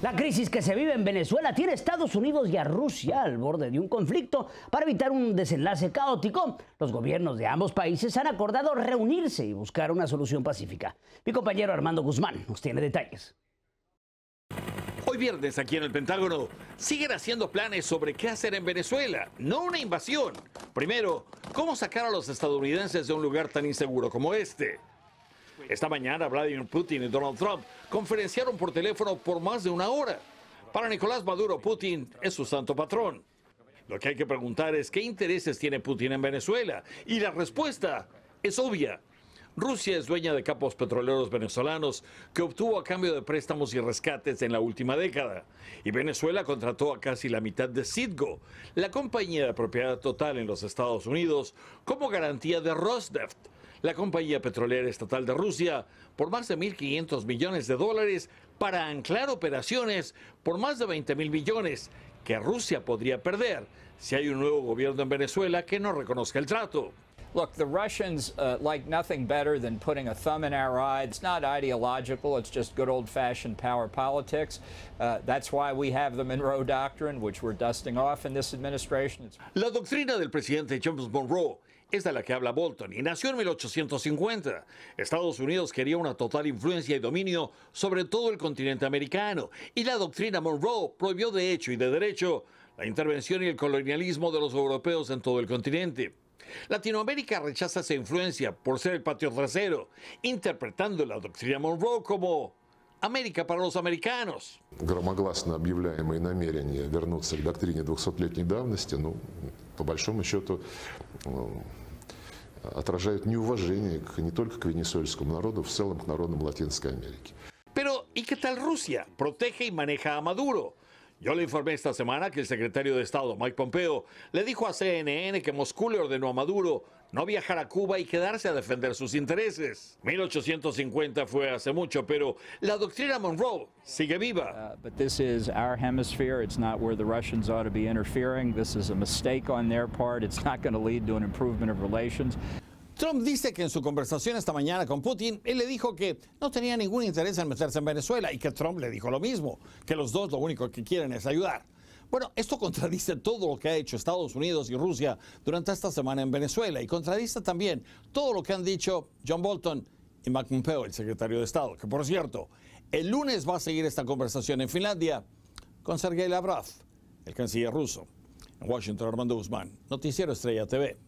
La crisis que se vive en Venezuela tiene a Estados Unidos y a Rusia al borde de un conflicto. Para evitar un desenlace caótico, los gobiernos de ambos países han acordado reunirse y buscar una solución pacífica. Mi compañero Armando Guzmán nos tiene detalles. Hoy viernes aquí en el Pentágono siguen haciendo planes sobre qué hacer en Venezuela, no una invasión. Primero, cómo sacar a los estadounidenses de un lugar tan inseguro como este. Esta mañana Vladimir Putin y Donald Trump conferenciaron por teléfono por más de una hora. Para Nicolás Maduro, Putin es su santo patrón. Lo que hay que preguntar es qué intereses tiene Putin en Venezuela. Y la respuesta es obvia. Rusia es dueña de campos petroleros venezolanos que obtuvo a cambio de préstamos y rescates en la última década. Y Venezuela contrató a casi la mitad de Citgo, la compañía de propiedad total en los Estados Unidos, como garantía de Rosneft, la compañía petrolera estatal de Rusia por más de 1.500 millones de dólares para anclar operaciones por más de 20.000 millones que Rusia podría perder si hay un nuevo gobierno en Venezuela que no reconozca el trato. Look, the Russians uh, like nothing better than putting a thumb in our eye. It's not ideological, it's just good old fashioned power politics. Uh, that's why we have the Monroe Doctrine, which we're dusting off in this administration. La doctrina del presidente James Monroe es de la que habla Bolton y nació en 1850. Estados Unidos quería una total influencia y dominio sobre todo el continente americano y la doctrina Monroe prohibió de hecho y de derecho la intervención y el colonialismo de los europeos en todo el continente. Latinoamérica rechaza esa influencia por ser el patio trasero, interpretando la doctrina Monroe como América para los americanos. Громогласно объявляемые намерения вернуться к доктрине 200 по большому счету э, отражают неуважение к, не только к венесуэльскому народу, в целом к народам Латинской Америки. Pero, ¿y qué tal Rusia? Protege y maneja a Maduro. Yo le informé esta semana que el secretario de Estado, Mike Pompeo, le dijo a CNN que Moscú le ordenó a Maduro no viajar a Cuba y quedarse a defender sus intereses. 1850 fue hace mucho, pero la doctrina Monroe sigue viva. Uh, but this is our hemisphere. It's not where the Russians ought to be interfering. This is a mistake on their part. It's not going to lead to an improvement of relations. Trump dice que en su conversación esta mañana con Putin, él le dijo que no tenía ningún interés en meterse en Venezuela y que Trump le dijo lo mismo, que los dos lo único que quieren es ayudar. Bueno, esto contradice todo lo que ha hecho Estados Unidos y Rusia durante esta semana en Venezuela y contradice también todo lo que han dicho John Bolton y Mike Pompeo, el secretario de Estado, que por cierto, el lunes va a seguir esta conversación en Finlandia con Sergei Lavrov, el canciller ruso. En Washington, Armando Guzmán, Noticiero Estrella TV.